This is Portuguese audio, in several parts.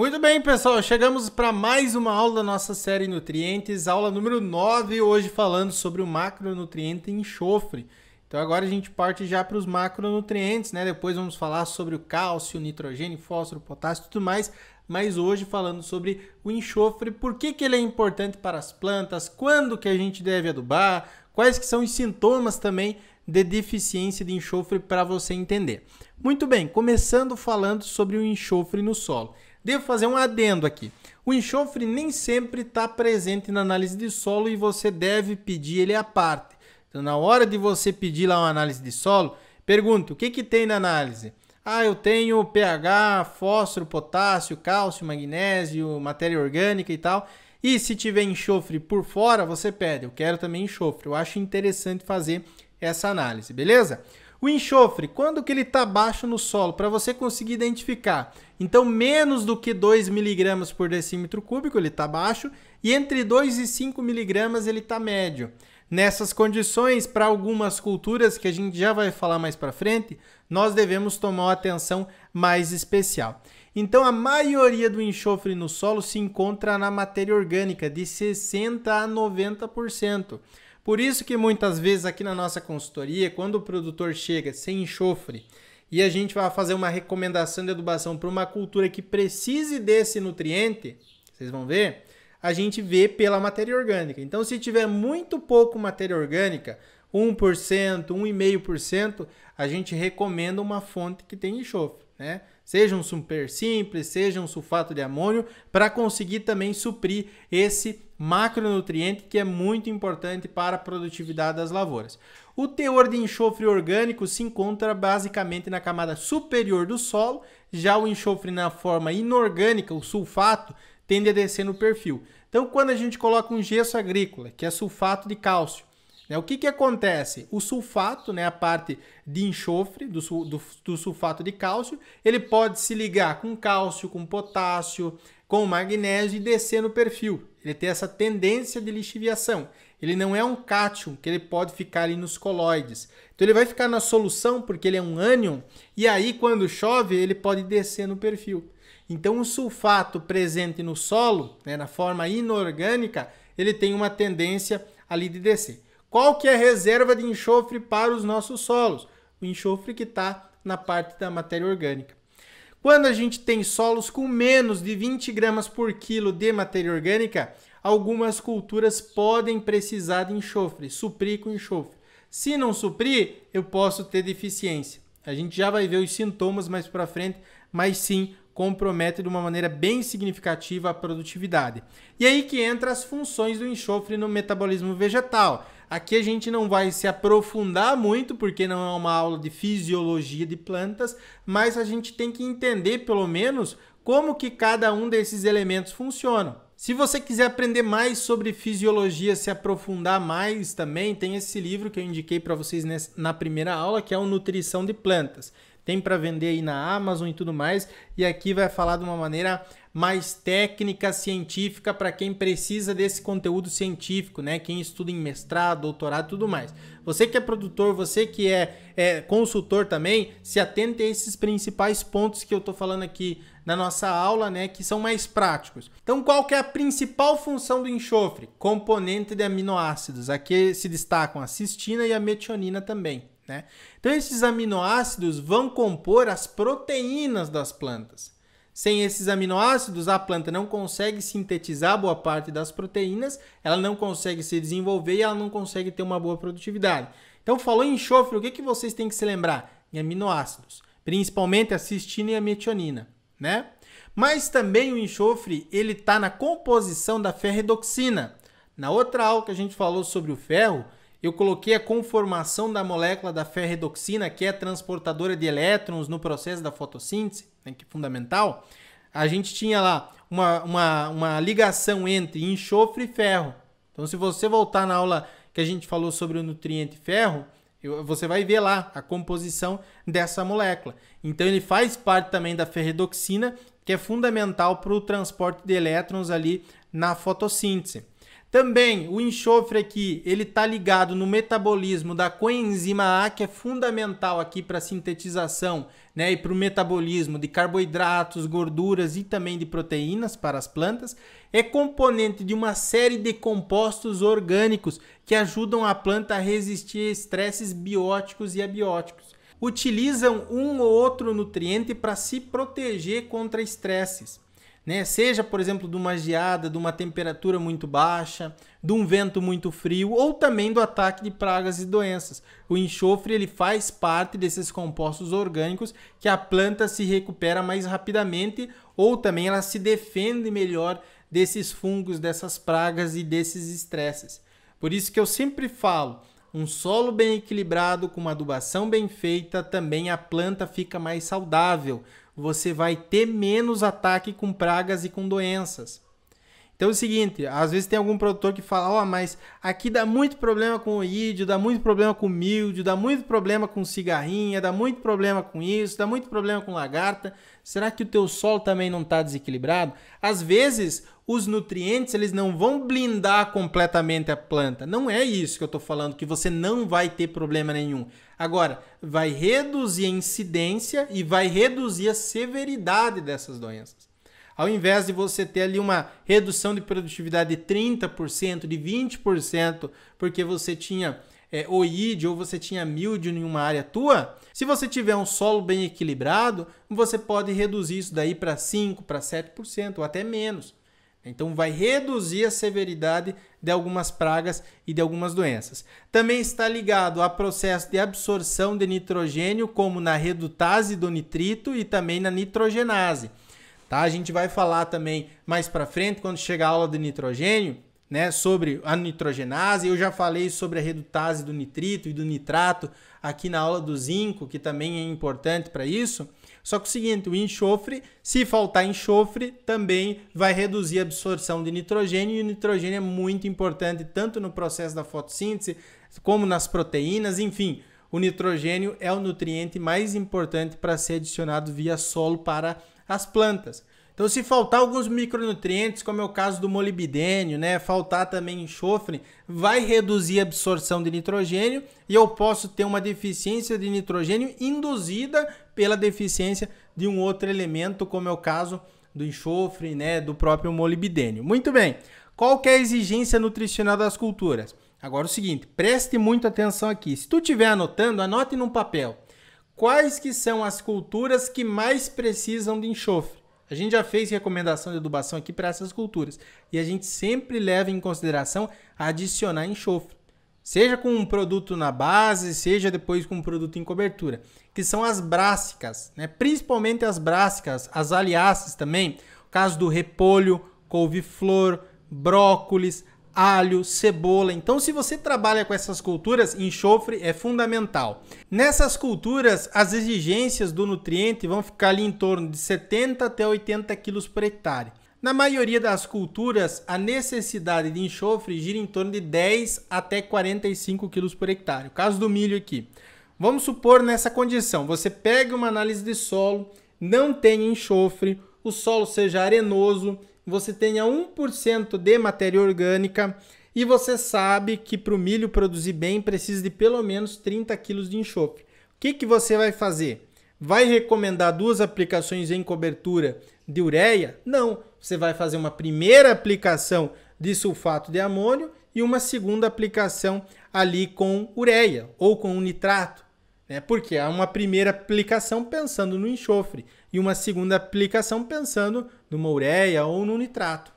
Muito bem, pessoal, chegamos para mais uma aula da nossa série Nutrientes, aula número 9, hoje falando sobre o macronutriente enxofre. Então agora a gente parte já para os macronutrientes, né? Depois vamos falar sobre o cálcio, nitrogênio, fósforo, potássio e tudo mais, mas hoje falando sobre o enxofre, por que, que ele é importante para as plantas, quando que a gente deve adubar, quais que são os sintomas também de deficiência de enxofre para você entender. Muito bem, começando falando sobre o enxofre no solo. Devo fazer um adendo aqui. O enxofre nem sempre está presente na análise de solo e você deve pedir ele à parte. Então, na hora de você pedir lá uma análise de solo, pergunta o que, que tem na análise. Ah, eu tenho pH, fósforo, potássio, cálcio, magnésio, matéria orgânica e tal. E se tiver enxofre por fora, você pede. Eu quero também enxofre. Eu acho interessante fazer essa análise, beleza? O enxofre, quando que ele está baixo no solo? Para você conseguir identificar. Então, menos do que 2 miligramas por decímetro cúbico, ele está baixo. E entre 2 e 5 miligramas, ele está médio. Nessas condições, para algumas culturas, que a gente já vai falar mais para frente, nós devemos tomar uma atenção mais especial. Então, a maioria do enxofre no solo se encontra na matéria orgânica, de 60% a 90%. Por isso que muitas vezes aqui na nossa consultoria, quando o produtor chega sem enxofre e a gente vai fazer uma recomendação de adubação para uma cultura que precise desse nutriente, vocês vão ver, a gente vê pela matéria orgânica. Então, se tiver muito pouco matéria orgânica, 1%, 1,5%, a gente recomenda uma fonte que tem enxofre, né? seja um super simples, seja um sulfato de amônio, para conseguir também suprir esse macronutriente que é muito importante para a produtividade das lavouras. O teor de enxofre orgânico se encontra basicamente na camada superior do solo, já o enxofre na forma inorgânica, o sulfato, tende a descer no perfil. Então, quando a gente coloca um gesso agrícola, que é sulfato de cálcio, né? O que, que acontece? O sulfato, né, a parte de enxofre do, do, do sulfato de cálcio, ele pode se ligar com cálcio, com potássio, com magnésio e descer no perfil. Ele tem essa tendência de lixiviação. Ele não é um cátion, que ele pode ficar ali nos coloides. Então ele vai ficar na solução porque ele é um ânion e aí quando chove ele pode descer no perfil. Então o sulfato presente no solo, né, na forma inorgânica, ele tem uma tendência ali de descer. Qual que é a reserva de enxofre para os nossos solos? O enxofre que está na parte da matéria orgânica. Quando a gente tem solos com menos de 20 gramas por quilo de matéria orgânica, algumas culturas podem precisar de enxofre, suprir com enxofre. Se não suprir, eu posso ter deficiência. A gente já vai ver os sintomas mais para frente, mas sim compromete de uma maneira bem significativa a produtividade. E aí que entra as funções do enxofre no metabolismo vegetal. Aqui a gente não vai se aprofundar muito, porque não é uma aula de fisiologia de plantas, mas a gente tem que entender, pelo menos, como que cada um desses elementos funciona. Se você quiser aprender mais sobre fisiologia, se aprofundar mais também, tem esse livro que eu indiquei para vocês na primeira aula, que é o Nutrição de Plantas. Tem para vender aí na Amazon e tudo mais, e aqui vai falar de uma maneira mais técnica científica para quem precisa desse conteúdo científico, né? Quem estuda em mestrado, doutorado tudo mais. Você que é produtor, você que é, é consultor também, se atente a esses principais pontos que eu estou falando aqui na nossa aula, né? Que são mais práticos. Então, qual que é a principal função do enxofre? Componente de aminoácidos. Aqui se destacam a cistina e a metionina também. Né? Então, esses aminoácidos vão compor as proteínas das plantas. Sem esses aminoácidos, a planta não consegue sintetizar boa parte das proteínas, ela não consegue se desenvolver e ela não consegue ter uma boa produtividade. Então, falou em enxofre, o que, que vocês têm que se lembrar? Em aminoácidos, principalmente a cistina e a metionina, né? Mas também o enxofre, ele está na composição da ferredoxina. Na outra aula que a gente falou sobre o ferro, eu coloquei a conformação da molécula da ferredoxina, que é transportadora de elétrons no processo da fotossíntese né, que é fundamental, a gente tinha lá uma, uma, uma ligação entre enxofre e ferro. Então, se você voltar na aula que a gente falou sobre o nutriente ferro, você vai ver lá a composição dessa molécula. Então, ele faz parte também da ferredoxina, que é fundamental para o transporte de elétrons ali na fotossíntese. Também o enxofre aqui, ele tá ligado no metabolismo da coenzima A, que é fundamental aqui para a sintetização, né, e para o metabolismo de carboidratos, gorduras e também de proteínas para as plantas. É componente de uma série de compostos orgânicos que ajudam a planta a resistir a estresses bióticos e abióticos. Utilizam um ou outro nutriente para se proteger contra estresses né? Seja, por exemplo, de uma geada, de uma temperatura muito baixa, de um vento muito frio ou também do ataque de pragas e doenças. O enxofre ele faz parte desses compostos orgânicos que a planta se recupera mais rapidamente ou também ela se defende melhor desses fungos, dessas pragas e desses estresses. Por isso que eu sempre falo, um solo bem equilibrado com uma adubação bem feita, também a planta fica mais saudável você vai ter menos ataque com pragas e com doenças. Então é o seguinte, às vezes tem algum produtor que fala, ó, oh, mas aqui dá muito problema com o ídio, dá muito problema com o mildio, dá muito problema com cigarrinha, dá muito problema com isso, dá muito problema com lagarta. Será que o teu solo também não está desequilibrado? Às vezes os nutrientes eles não vão blindar completamente a planta. Não é isso que eu estou falando, que você não vai ter problema nenhum. Agora, vai reduzir a incidência e vai reduzir a severidade dessas doenças. Ao invés de você ter ali uma redução de produtividade de 30%, de 20%, porque você tinha é, ou você tinha mildio em uma área tua, se você tiver um solo bem equilibrado, você pode reduzir isso daí para 5%, para 7% ou até menos. Então vai reduzir a severidade de algumas pragas e de algumas doenças. Também está ligado a processo de absorção de nitrogênio, como na redutase do nitrito e também na nitrogenase. Tá? A gente vai falar também mais para frente, quando chegar a aula de nitrogênio, né, sobre a nitrogenase. Eu já falei sobre a redutase do nitrito e do nitrato aqui na aula do zinco, que também é importante para isso. Só que o seguinte, o enxofre, se faltar enxofre, também vai reduzir a absorção de nitrogênio, e o nitrogênio é muito importante tanto no processo da fotossíntese como nas proteínas, enfim, o nitrogênio é o nutriente mais importante para ser adicionado via solo para as plantas. Então, se faltar alguns micronutrientes, como é o caso do molibdênio, né, faltar também enxofre, vai reduzir a absorção de nitrogênio e eu posso ter uma deficiência de nitrogênio induzida pela deficiência de um outro elemento, como é o caso do enxofre, né, do próprio molibdênio. Muito bem. Qual é a exigência nutricional das culturas? Agora o seguinte, preste muita atenção aqui. Se tu estiver anotando, anote num papel. Quais que são as culturas que mais precisam de enxofre? A gente já fez recomendação de adubação aqui para essas culturas. E a gente sempre leva em consideração adicionar enxofre. Seja com um produto na base, seja depois com um produto em cobertura. Que são as brássicas, né? principalmente as brássicas, as aliaces também. O caso do repolho, couve-flor, brócolis, alho, cebola. Então, se você trabalha com essas culturas, enxofre é fundamental. Nessas culturas, as exigências do nutriente vão ficar ali em torno de 70 até 80 quilos por hectare. Na maioria das culturas, a necessidade de enxofre gira em torno de 10 até 45 quilos por hectare. O caso do milho aqui. Vamos supor nessa condição, você pega uma análise de solo, não tem enxofre, o solo seja arenoso, você tenha 1% de matéria orgânica e você sabe que para o milho produzir bem precisa de pelo menos 30 kg de enxofre. O que, que você vai fazer? Vai recomendar duas aplicações em cobertura de ureia? Não. Você vai fazer uma primeira aplicação de sulfato de amônio e uma segunda aplicação ali com ureia ou com um nitrato. Né? Porque há uma primeira aplicação pensando no enxofre e uma segunda aplicação pensando numa ureia ou no nitrato.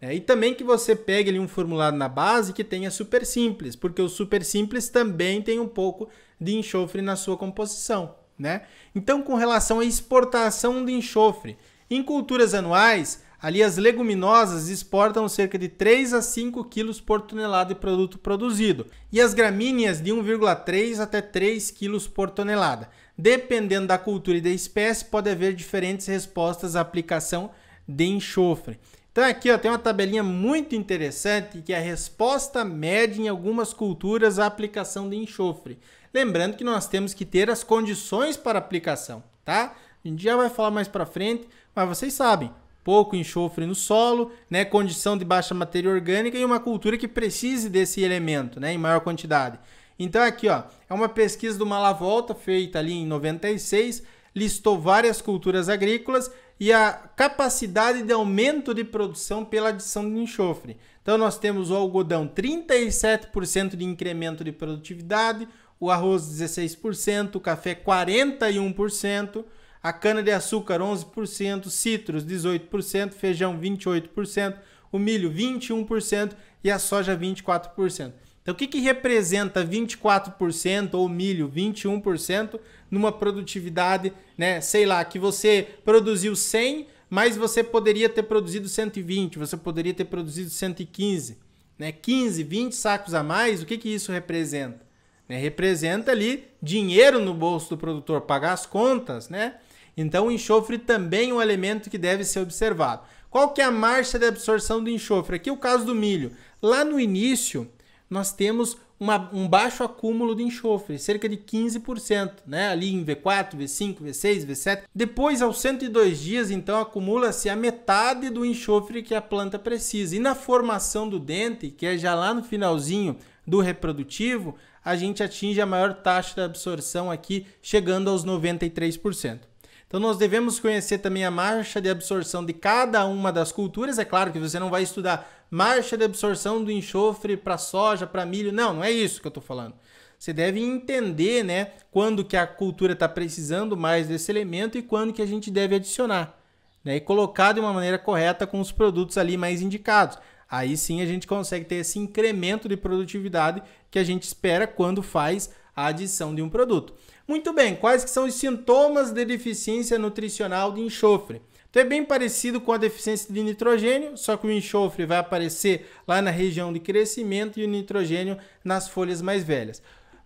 Né? e também que você pegue ali um formulado na base que tenha super simples, porque o super simples também tem um pouco de enxofre na sua composição. Né? Então, com relação à exportação de enxofre, em culturas anuais, Ali as leguminosas exportam cerca de 3 a 5 quilos por tonelada de produto produzido e as gramíneas de 1,3 até 3 quilos por tonelada. Dependendo da cultura e da espécie, pode haver diferentes respostas à aplicação de enxofre. Então aqui ó, tem uma tabelinha muito interessante que é a resposta média em algumas culturas à aplicação de enxofre. Lembrando que nós temos que ter as condições para aplicação, tá? A gente já vai falar mais para frente, mas vocês sabem, pouco enxofre no solo, né, condição de baixa matéria orgânica e uma cultura que precise desse elemento, né, em maior quantidade. Então aqui, ó, é uma pesquisa do Malavolta feita ali em 96, listou várias culturas agrícolas e a capacidade de aumento de produção pela adição de enxofre. Então nós temos o algodão 37% de incremento de produtividade, o arroz 16%, o café 41%, a cana-de-açúcar 11%, citros 18%, feijão 28%, o milho 21% e a soja 24%. Então, o que, que representa 24% ou milho 21% numa produtividade, né? Sei lá, que você produziu 100, mas você poderia ter produzido 120, você poderia ter produzido 115, né? 15, 20 sacos a mais, o que, que isso representa? Né? Representa ali dinheiro no bolso do produtor, pagar as contas, né? Então o enxofre também é um elemento que deve ser observado. Qual que é a marcha de absorção do enxofre? Aqui é o caso do milho. Lá no início, nós temos uma, um baixo acúmulo de enxofre, cerca de 15%, né? ali em V4, V5, V6, V7. Depois, aos 102 dias, então, acumula-se a metade do enxofre que a planta precisa. E na formação do dente, que é já lá no finalzinho do reprodutivo, a gente atinge a maior taxa de absorção aqui, chegando aos 93%. Então nós devemos conhecer também a marcha de absorção de cada uma das culturas. É claro que você não vai estudar marcha de absorção do enxofre para soja, para milho. Não, não é isso que eu estou falando. Você deve entender, né, quando que a cultura está precisando mais desse elemento e quando que a gente deve adicionar, né, e colocar de uma maneira correta com os produtos ali mais indicados. Aí sim a gente consegue ter esse incremento de produtividade que a gente espera quando faz a adição de um produto. Muito bem, quais que são os sintomas de deficiência nutricional de enxofre? Então é bem parecido com a deficiência de nitrogênio, só que o enxofre vai aparecer lá na região de crescimento e o nitrogênio nas folhas mais velhas.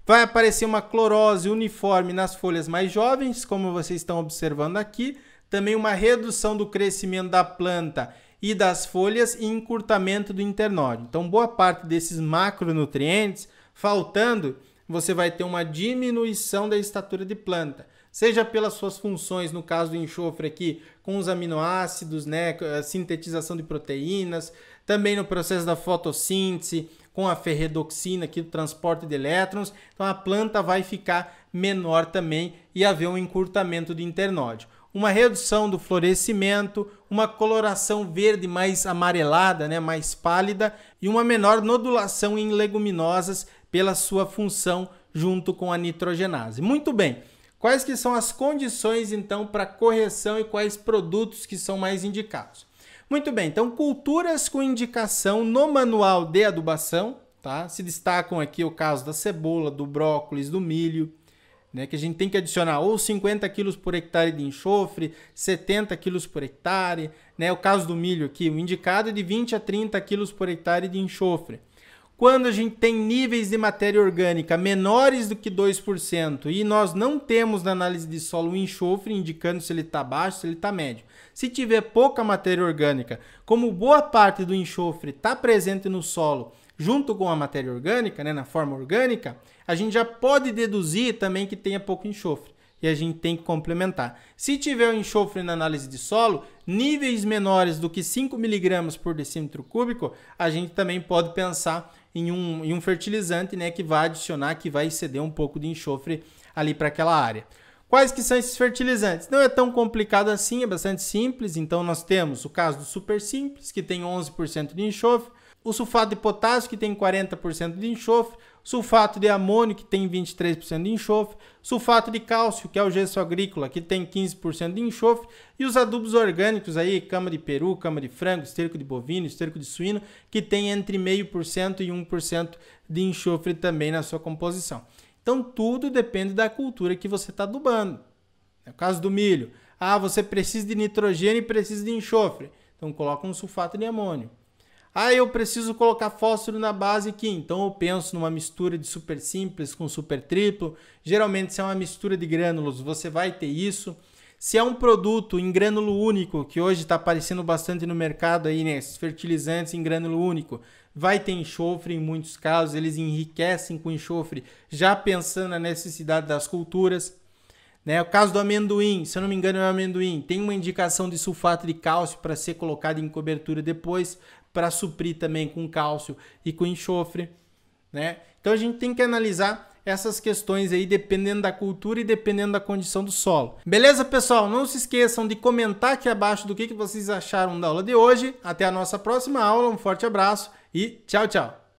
Vai aparecer uma clorose uniforme nas folhas mais jovens, como vocês estão observando aqui. Também uma redução do crescimento da planta e das folhas e encurtamento do internode Então, boa parte desses macronutrientes faltando você vai ter uma diminuição da estatura de planta, seja pelas suas funções, no caso do enxofre aqui, com os aminoácidos, né, a sintetização de proteínas, também no processo da fotossíntese, com a ferredoxina aqui do transporte de elétrons, então a planta vai ficar menor também e haver um encurtamento do internódio. Uma redução do florescimento, uma coloração verde mais amarelada, né, mais pálida, e uma menor nodulação em leguminosas pela sua função junto com a nitrogenase. Muito bem. Quais que são as condições então para correção e quais produtos que são mais indicados? Muito bem, então culturas com indicação no manual de adubação, tá? Se destacam aqui o caso da cebola, do brócolis, do milho, né, que a gente tem que adicionar ou 50 quilos por hectare de enxofre, 70 quilos por hectare, né? O caso do milho aqui, o indicado é de 20 a 30 quilos por hectare de enxofre. Quando a gente tem níveis de matéria orgânica menores do que 2% e nós não temos na análise de solo o enxofre indicando se ele está baixo, se ele está médio. Se tiver pouca matéria orgânica, como boa parte do enxofre está presente no solo junto com a matéria orgânica, né, na forma orgânica, a gente já pode deduzir também que tenha pouco enxofre e a gente tem que complementar. Se tiver o enxofre na análise de solo, níveis menores do que 5 mg por decímetro cúbico, a gente também pode pensar em um, em um fertilizante, né, que vai adicionar, que vai ceder um pouco de enxofre ali para aquela área. Quais que são esses fertilizantes? Não é tão complicado assim, é bastante simples. Então nós temos o caso do super simples, que tem 11% de enxofre, o sulfato de potássio, que tem 40% de enxofre, sulfato de amônio, que tem 23% de enxofre, sulfato de cálcio, que é o gesso agrícola, que tem 15% de enxofre, e os adubos orgânicos aí, cama de peru, cama de frango, esterco de bovino, esterco de suíno, que tem entre 0,5% e 1% de enxofre também na sua composição. Então tudo depende da cultura que você está adubando. No é caso do milho, ah, você precisa de nitrogênio e precisa de enxofre. Então coloca um sulfato de amônio. Ah, eu preciso colocar fósforo na base aqui, então eu penso numa mistura de super simples com super triplo. Geralmente, se é uma mistura de grânulos, você vai ter isso. Se é um produto em grânulo único, que hoje está aparecendo bastante no mercado aí, né? fertilizantes em grânulo único, vai ter enxofre em muitos casos, eles enriquecem com enxofre já pensando na necessidade das culturas. Né? O caso do amendoim, se eu não me engano, é o amendoim. Tem uma indicação de sulfato de cálcio para ser colocado em cobertura depois, para suprir também com cálcio e com enxofre. Né? Então a gente tem que analisar essas questões aí dependendo da cultura e dependendo da condição do solo. Beleza, pessoal? Não se esqueçam de comentar aqui abaixo do que vocês acharam da aula de hoje. Até a nossa próxima aula, um forte abraço e tchau, tchau!